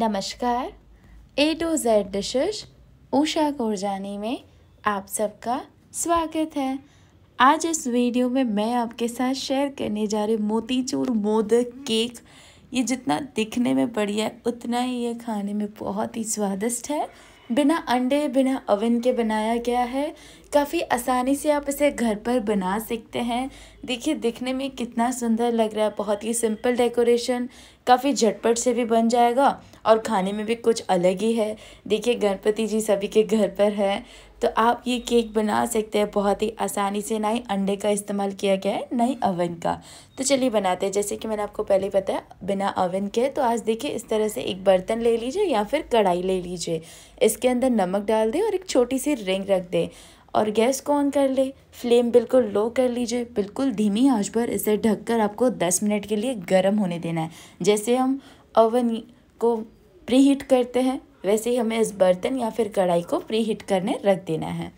नमस्कार A to Z dishes Usha Korjani में आप सबका स्वागत है आज इस वीडियो में मैं आपके साथ शेयर करने जा रही मोतीचूर मोदक केक ये जितना दिखने में बढ़िया है उतना ही ये खाने में बहुत ही स्वादिष्ट है बिना अंडे बिना ओवन के बनाया गया है काफ़ी आसानी से आप इसे घर पर बना सकते हैं देखिए दिखने में कितना सुंदर लग रहा है बहुत ही सिंपल डेकोरेशन काफ़ी झटपट से भी बन जाएगा और खाने में भी कुछ अलग ही है देखिए गणपति जी सभी के घर पर है तो आप ये केक बना सकते हैं बहुत ही आसानी से ना ही अंडे का इस्तेमाल किया गया है ना ही अवन का तो चलिए बनाते हैं जैसे कि मैंने आपको पहले बताया बिना अवन के तो आज देखिए इस तरह से एक बर्तन ले लीजिए या फिर कढ़ाई ले लीजिए इसके अंदर नमक डाल दें और एक छोटी सी रिंग रख दें और गैस को ऑन कर ले फ्लेम बिल्कुल लो कर लीजिए बिल्कुल धीमी आंच पर इसे ढककर आपको दस मिनट के लिए गर्म होने देना है जैसे हम ओवन को प्री हीट करते हैं वैसे ही हमें इस बर्तन या फिर कढ़ाई को प्री हीट करने रख देना है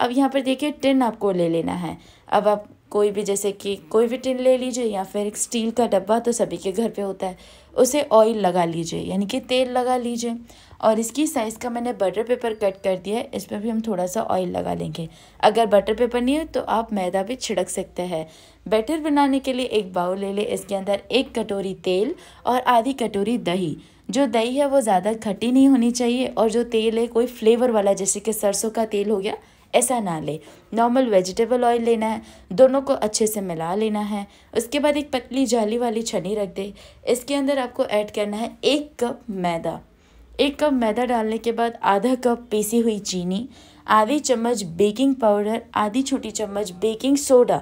अब यहाँ पर देखिए टिन आपको ले लेना है अब आप कोई भी जैसे कि कोई भी टिन ले लीजिए या फिर एक स्टील का डब्बा तो सभी के घर पे होता है उसे ऑयल लगा लीजिए यानी कि तेल लगा लीजिए और इसकी साइज़ का मैंने बटर पेपर कट कर दिया है इस पर भी हम थोड़ा सा ऑयल लगा लेंगे अगर बटर पेपर नहीं है तो आप मैदा भी छिड़क सकते हैं बैटर बनाने के लिए एक बाउल ले लें इसके अंदर एक कटोरी तेल और आधी कटोरी दही जो दही है वो ज़्यादा खट्टी नहीं होनी चाहिए और जो तेल है कोई फ्लेवर वाला जैसे कि सरसों का तेल हो गया ऐसा ना ले नॉर्मल वेजिटेबल ऑयल लेना है दोनों को अच्छे से मिला लेना है उसके बाद एक पतली जाली वाली छनी रख दे इसके अंदर आपको ऐड करना है एक कप मैदा एक कप मैदा डालने के बाद आधा कप पीसी हुई चीनी आधी चम्मच बेकिंग पाउडर आधी छोटी चम्मच बेकिंग सोडा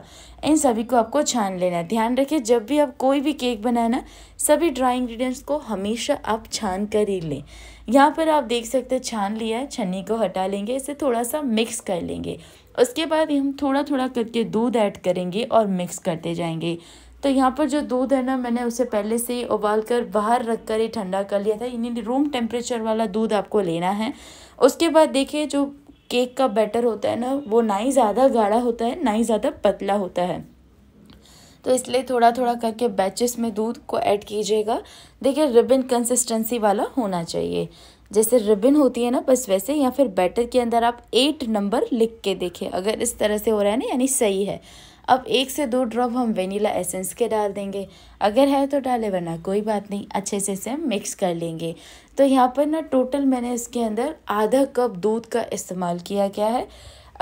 इन सभी को आपको छान लेना है ध्यान रखें जब भी आप कोई भी केक बनाना सभी ड्राई इंग्रेडिएंट्स को हमेशा आप छान कर ही लें यहाँ पर आप देख सकते हैं छान लिया है छन्नी को हटा लेंगे इसे थोड़ा सा मिक्स कर लेंगे उसके बाद हम थोड़ा थोड़ा करके दूध ऐड करेंगे और मिक्स करते जाएंगे तो यहाँ पर जो दूध है ना मैंने उसे पहले से ही उबाल कर बाहर रख कर ही ठंडा कर लिया था यानी रूम टेम्परेचर वाला दूध आपको लेना है उसके बाद देखिए जो केक का बैटर होता है ना वो ना ही ज़्यादा गाढ़ा होता है ना ही ज़्यादा पतला होता है तो इसलिए थोड़ा थोड़ा करके बैचेस में दूध को ऐड कीजिएगा देखिए रिबन कंसिस्टेंसी वाला होना चाहिए जैसे रिबन होती है ना बस वैसे या फिर बैटर के अंदर आप एट नंबर लिख के देखें अगर इस तरह से हो रहा है ना यानी सही है अब एक से दो ड्रॉप हम वेनीला एसेंस के डाल देंगे अगर है तो डाले वरना कोई बात नहीं अच्छे से इसे हम मिक्स कर लेंगे तो यहाँ पर ना टोटल मैंने इसके अंदर आधा कप दूध का इस्तेमाल किया गया है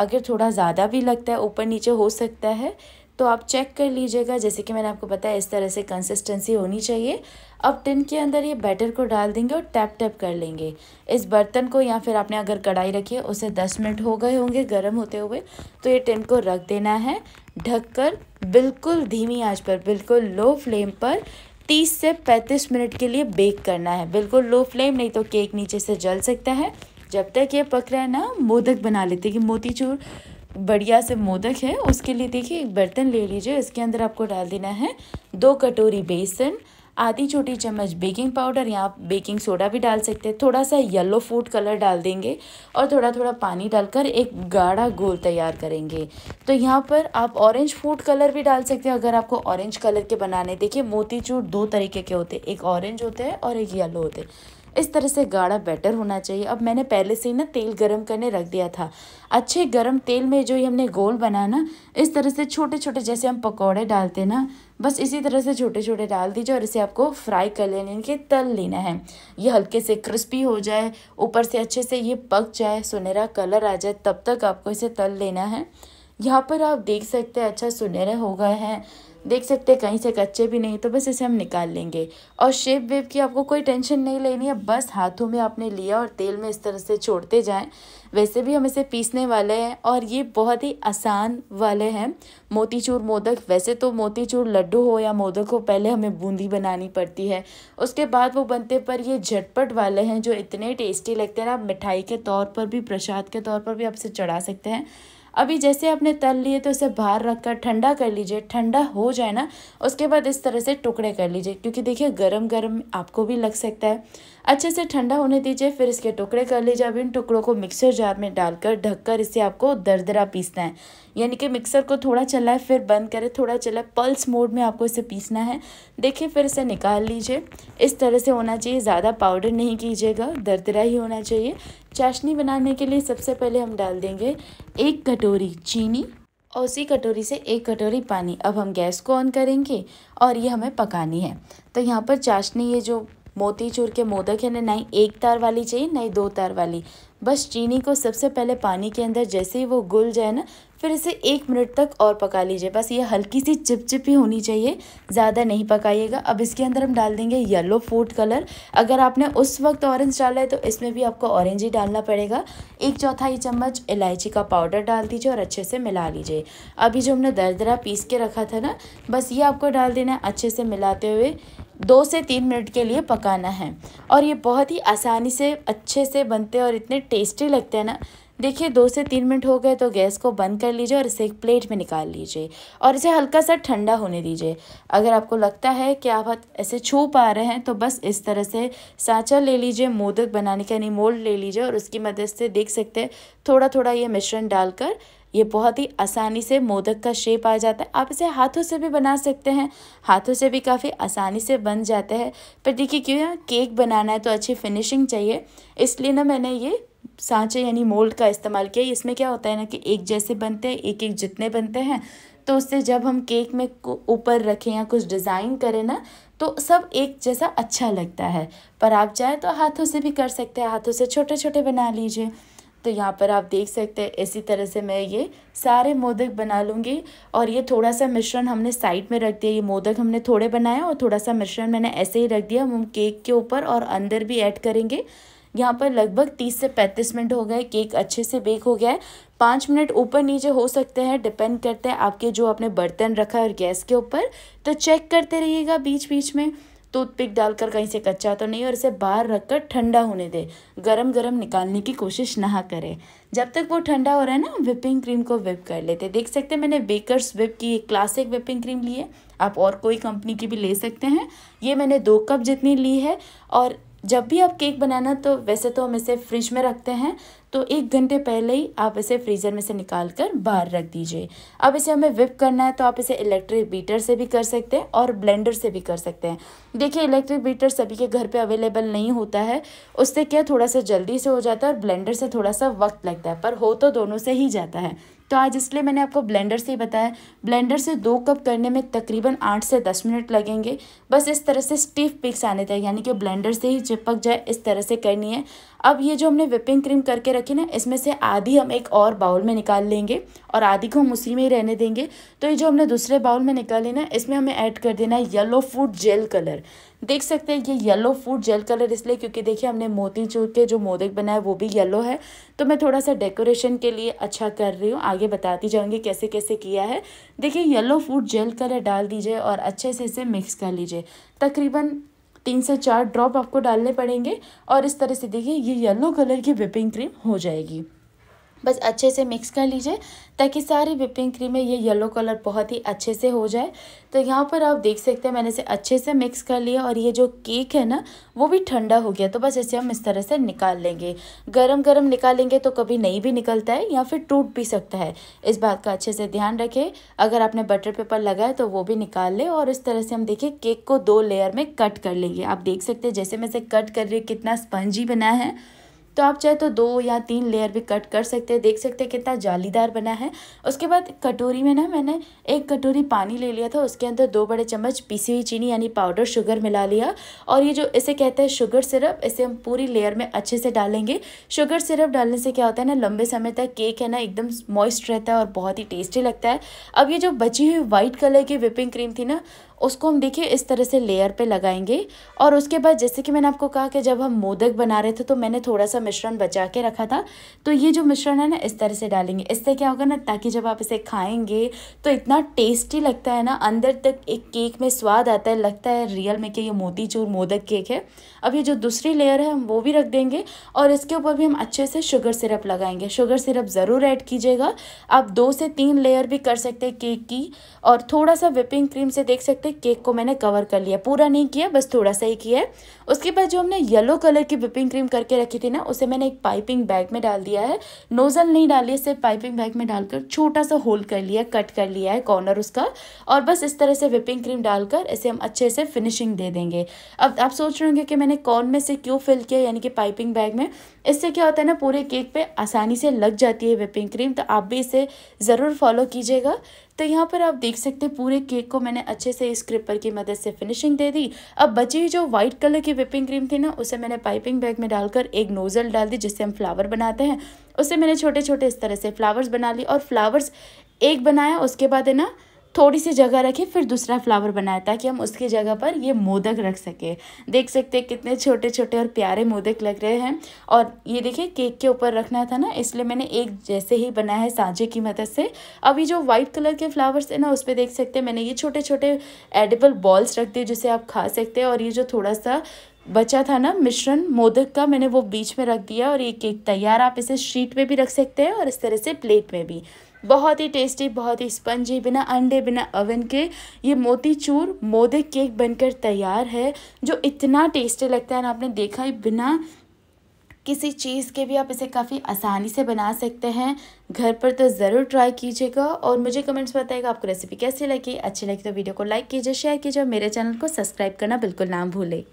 अगर थोड़ा ज़्यादा भी लगता है ऊपर नीचे हो सकता है तो आप चेक कर लीजिएगा जैसे कि मैंने आपको बताया इस तरह से कंसिस्टेंसी होनी चाहिए अब टिन के अंदर ये बैटर को डाल देंगे और टैप टैप कर लेंगे इस बर्तन को या फिर आपने अगर कढ़ाई रखी है उसे दस मिनट हो गए होंगे गर्म होते हुए तो ये टिन को रख देना है ढककर बिल्कुल धीमी आंच पर बिल्कुल लो फ्लेम पर तीस से पैंतीस मिनट के लिए बेक करना है बिल्कुल लो फ्लेम नहीं तो केक नीचे से जल सकता है जब तक ये पक रहा है ना मोदक बना लेते कि मोतीचूर बढ़िया से मोदक है उसके लिए देखिए एक बर्तन ले लीजिए इसके अंदर आपको डाल देना है दो कटोरी बेसन आधी छोटी चम्मच बेकिंग पाउडर या आप बेकिंग सोडा भी डाल सकते हैं थोड़ा सा येलो फूड कलर डाल देंगे और थोड़ा थोड़ा पानी डालकर एक गाढ़ा घोल तैयार करेंगे तो यहाँ पर आप ऑरेंज फूड कलर भी डाल सकते हैं अगर आपको ऑरेंज कलर के बनाने देखिए मोतीचूर दो तरीके के होते हैं एक ऑरेंज होते हैं और एक येलो होते हैं इस तरह से गाढ़ा बेटर होना चाहिए अब मैंने पहले से ही ना तेल गरम करने रख दिया था अच्छे गरम तेल में जो ये हमने गोल बनाया ना इस तरह से छोटे छोटे जैसे हम पकौड़े डालते ना बस इसी तरह से छोटे छोटे डाल दीजिए और इसे आपको फ्राई कर लेने के तल लेना है ये हल्के से क्रिस्पी हो जाए ऊपर से अच्छे से ये पक जाए सुनहरा कलर आ जाए तब तक आपको इसे तल लेना है यहाँ पर आप देख सकते हैं अच्छा सुनहरा हो गए हैं देख सकते हैं कहीं से कच्चे भी नहीं तो बस इसे हम निकाल लेंगे और शेप वेप की आपको कोई टेंशन नहीं लेनी है बस हाथों में आपने लिया और तेल में इस तरह से छोड़ते जाएं वैसे भी हम इसे पीसने वाले हैं और ये बहुत ही आसान वाले हैं मोतीचूर मोदक वैसे तो मोतीचूर लड्डू हो या मोदक हो पहले हमें बूंदी बनानी पड़ती है उसके बाद वो बनते पर ये झटपट वाले हैं जो इतने टेस्टी लगते हैं आप मिठाई के तौर पर भी प्रसाद के तौर पर भी आप इसे चढ़ा सकते हैं अभी जैसे आपने तल लिए तो इसे बाहर रख कर ठंडा कर लीजिए ठंडा हो जाए ना उसके बाद इस तरह से टुकड़े कर लीजिए क्योंकि देखिए गरम गरम आपको भी लग सकता है अच्छे से ठंडा होने दीजिए फिर इसके टुकड़े कर लीजिए अब इन टुकड़ों को मिक्सर जार में डालकर ढककर इसे आपको दरदरा पीसना है यानी कि मिक्सर को थोड़ा चलाए फिर बंद करें थोड़ा चलाए पल्स मोड में आपको इसे पीसना है देखिए फिर इसे निकाल लीजिए इस तरह से होना चाहिए ज़्यादा पाउडर नहीं कीजिएगा दरदरा ही होना चाहिए चाशनी बनाने के लिए सबसे पहले हम डाल देंगे एक कटोरी चीनी और उसी कटोरी से एक कटोरी पानी अब हम गैस को ऑन करेंगे और ये हमें पकानी है तो यहाँ पर चाशनी ये जो मोतीचूर के मोदक है ना ही एक तार वाली चाहिए ना ही दो तार वाली बस चीनी को सबसे पहले पानी के अंदर जैसे ही वो घुल जाए ना फिर इसे एक मिनट तक और पका लीजिए बस ये हल्की सी चिपचिपी होनी चाहिए ज़्यादा नहीं पकाइएगा अब इसके अंदर हम डाल देंगे येलो फूड कलर अगर आपने उस वक्त ऑरेंज डाला है तो इसमें भी आपको ऑरेंज ही डालना पड़ेगा एक चौथाई चम्मच इलायची का पाउडर डाल दीजिए और अच्छे से मिला लीजिए अभी जो हमने दरदरा पीस के रखा था ना बस ये आपको डाल देना है अच्छे से मिलाते हुए दो से तीन मिनट के लिए पकाना है और ये बहुत ही आसानी से अच्छे से बनते हैं और इतने टेस्टी लगते हैं ना देखिए दो से तीन मिनट हो गए तो गैस को बंद कर लीजिए और इसे एक प्लेट में निकाल लीजिए और इसे हल्का सा ठंडा होने दीजिए अगर आपको लगता है कि आप ऐसे छू पा रहे हैं तो बस इस तरह से सांचा ले लीजिए मोदक बनाने का यानी मोल्ड ले लीजिए और उसकी मदद से देख सकते हैं थोड़ा थोड़ा ये मिश्रण डालकर ये बहुत ही आसानी से मोदक का शेप आ जाता है आप इसे हाथों से भी बना सकते हैं हाथों से भी काफ़ी आसानी से बन जाते हैं पर देखिए क्यों यहाँ केक बनाना है तो अच्छी फिनिशिंग चाहिए इसलिए ना मैंने ये सांचे यानी मोल्ड का इस्तेमाल किया इसमें क्या होता है ना कि एक जैसे बनते हैं एक एक जितने बनते हैं तो उससे जब हम केक में ऊपर रखें या कुछ डिज़ाइन करें ना तो सब एक जैसा अच्छा लगता है पर आप चाहें तो हाथों से भी कर सकते हैं हाथों से छोटे छोटे बना लीजिए तो यहाँ पर आप देख सकते हैं इसी तरह से मैं ये सारे मोदक बना लूँगी और ये थोड़ा सा मिश्रण हमने साइड में रख दिया ये मोदक हमने थोड़े बनाए और थोड़ा सा मिश्रण मैंने ऐसे ही रख दिया हम केक के ऊपर और अंदर भी ऐड करेंगे यहाँ पर लगभग तीस से पैंतीस मिनट हो गए केक अच्छे से बेक हो गया है पाँच मिनट ऊपर नीचे हो सकते हैं डिपेंड करते हैं आपके जो आपने बर्तन रखा है और गैस के ऊपर तो चेक करते रहिएगा बीच बीच में टूथपिक डालकर कहीं से कच्चा तो नहीं और इसे बाहर रख कर ठंडा होने दे गरम गरम निकालने की कोशिश ना करें जब तक वो ठंडा हो रहा है ना विपिंग क्रीम को विप कर लेते देख सकते हैं मैंने बेकर्स विप की एक क्लासिक विपिंग क्रीम ली है आप और कोई कंपनी की भी ले सकते हैं ये मैंने दो कप जितनी ली है और जब भी आप केक बनाना तो वैसे तो हम इसे फ्रिज में रखते हैं तो एक घंटे पहले ही आप इसे फ्रीज़र में से निकाल कर बाहर रख दीजिए अब इसे हमें विप करना है तो आप इसे इलेक्ट्रिक बीटर से भी कर सकते हैं और ब्लेंडर से भी कर सकते हैं देखिए इलेक्ट्रिक बीटर सभी के घर पे अवेलेबल नहीं होता है उससे क्या थोड़ा सा जल्दी से हो जाता है और ब्लेंडर से थोड़ा सा वक्त लगता है पर हो तो दोनों से ही जाता है तो आज इसलिए मैंने आपको ब्लेंडर से ही बताया ब्लेंडर से दो कप करने में तकरीबन आठ से दस मिनट लगेंगे बस इस तरह से स्टिफ पिक्स आने तक यानी कि ब्लेंडर से ही चिपक जाए इस तरह से करनी है अब ये जो हमने विपिंग क्रीम करके रखी ना इसमें से आधी हम एक और बाउल में निकाल लेंगे और आधी को हम उसी में ही रहने देंगे तो ये जो हमने दूसरे बाउल में निकाली ना इसमें हमें ऐड कर देना है येलो फूड जेल कलर देख सकते हैं ये येलो फूड जेल कलर इसलिए क्योंकि देखिए हमने मोती चूर के जो मोदक बनाए वो भी येलो है तो मैं थोड़ा सा डेकोरेशन के लिए अच्छा कर रही हूँ आगे बताती जाऊँगी कैसे कैसे किया है देखिए येलो फूड जेल कलर डाल दीजिए और अच्छे से इसे मिक्स कर लीजिए तकरीबन तीन से चार ड्रॉप आपको डालने पड़ेंगे और इस तरह से देखिए ये येलो कलर की विपिंग क्रीम हो जाएगी बस अच्छे से मिक्स कर लीजिए ताकि सारी विपिंग क्रीम में ये येलो कलर बहुत ही अच्छे से हो जाए तो यहाँ पर आप देख सकते हैं मैंने इसे अच्छे से मिक्स कर लिया और ये जो केक है ना वो भी ठंडा हो गया तो बस इसे हम इस तरह से निकाल लेंगे गरम गरम निकालेंगे तो कभी नहीं भी निकलता है या फिर टूट भी सकता है इस बात का अच्छे से ध्यान रखें अगर आपने बटर पेपर लगाया तो वो भी निकाल लें और इस तरह से हम देखिए केक को दो लेयर में कट कर लेंगे आप देख सकते हैं जैसे मैं इसे कट कर रही कितना स्पंजी बना है तो आप चाहे तो दो या तीन लेयर भी कट कर सकते हैं देख सकते हैं कितना जालीदार बना है उसके बाद कटोरी में ना मैंने एक कटोरी पानी ले लिया था उसके अंदर दो बड़े चम्मच पीसी हुई चीनी यानी पाउडर शुगर मिला लिया और ये जो इसे कहते हैं शुगर सिरप इसे हम पूरी लेयर में अच्छे से डालेंगे शुगर सिरप डालने से क्या होता है ना लंबे समय तक केक है ना एकदम मॉइस्ट रहता है और बहुत ही टेस्टी लगता है अब ये जो बची हुई व्हाइट कलर की विपिंग क्रीम थी ना उसको हम देखिए इस तरह से लेयर पे लगाएंगे और उसके बाद जैसे कि मैंने आपको कहा कि जब हम मोदक बना रहे थे तो मैंने थोड़ा सा मिश्रण बचा के रखा था तो ये जो मिश्रण है ना इस तरह से डालेंगे इससे क्या होगा ना ताकि जब आप इसे खाएंगे तो इतना टेस्टी लगता है ना अंदर तक एक केक में स्वाद आता है लगता है रियल में कि ये मोतीचूर मोदक केक है अब ये जो दूसरी लेयर है हम वो भी रख देंगे और इसके ऊपर भी हम अच्छे से शुगर सिरप लगाएंगे शुगर सिरप ज़रूर ऐड कीजिएगा आप दो से तीन लेयर भी कर सकते हैं केक की और थोड़ा सा विपिंग क्रीम से देख सकते सकते केक को मैंने कवर कर लिया पूरा नहीं किया बस थोड़ा सा ही किया है उसके बाद जो हमने येलो कलर की विपिंग क्रीम करके रखी थी ना उसे मैंने एक पाइपिंग बैग में डाल दिया है नोज़ल नहीं डाली है सिर्फ पाइपिंग बैग में डालकर छोटा सा होल कर लिया कट कर लिया है कॉर्नर उसका और बस इस तरह से विपिंग क्रीम डालकर इसे हम अच्छे से फिनिशिंग दे देंगे अब आप सोच रहे होंगे कि मैंने कॉर्न में से क्यों फिल किया यानी कि पाइपिंग बैग में इससे क्या होता है ना पूरे केक पे आसानी से लग जाती है विपिंग क्रीम तो आप भी इसे ज़रूर फॉलो कीजिएगा तो यहाँ पर आप देख सकते हैं पूरे केक को मैंने अच्छे से इस क्रिपर की मदद से फिनिशिंग दे दी अब बची हुई जो व्हाइट कलर की विपिंग क्रीम थी ना उसे मैंने पाइपिंग बैग में डालकर एक नोज़ल डाल दी जिससे हम फ्लावर बनाते हैं उसे मैंने छोटे छोटे इस तरह से फ्लावर्स बना ली और फ्लावर्स एक बनाया उसके बाद है ना थोड़ी सी जगह रखें फिर दूसरा फ्लावर बनाए ताकि हम उसकी जगह पर ये मोदक रख सकें देख सकते हैं कितने छोटे छोटे और प्यारे मोदक लग रहे हैं और ये देखिए केक के ऊपर रखना था ना इसलिए मैंने एक जैसे ही बनाया है सांझे की मदद से अभी जो व्हाइट कलर के फ्लावर्स है ना उस पर देख सकते हैं मैंने ये छोटे छोटे एडिबल बॉल्स रख दिए जिसे आप खा सकते हैं और ये जो थोड़ा सा बचा था ना मिश्रण मोदक का मैंने वो बीच में रख दिया और ये केक तैयार आप इसे शीट में भी रख सकते हैं और इस तरह से प्लेट में भी बहुत ही टेस्टी बहुत ही स्पंजी बिना अंडे बिना अवन के ये मोतीचूर मोदे केक बनकर तैयार है जो इतना टेस्टी लगता है ना आपने देखा ही बिना किसी चीज़ के भी आप इसे काफ़ी आसानी से बना सकते हैं घर पर तो ज़रूर ट्राई कीजिएगा और मुझे कमेंट्स बताएगा आपको रेसिपी कैसी लगी अच्छी लगी तो वीडियो को लाइक कीजिए शेयर कीजिए और मेरे चैनल को सब्सक्राइब करना बिल्कुल ना भूलें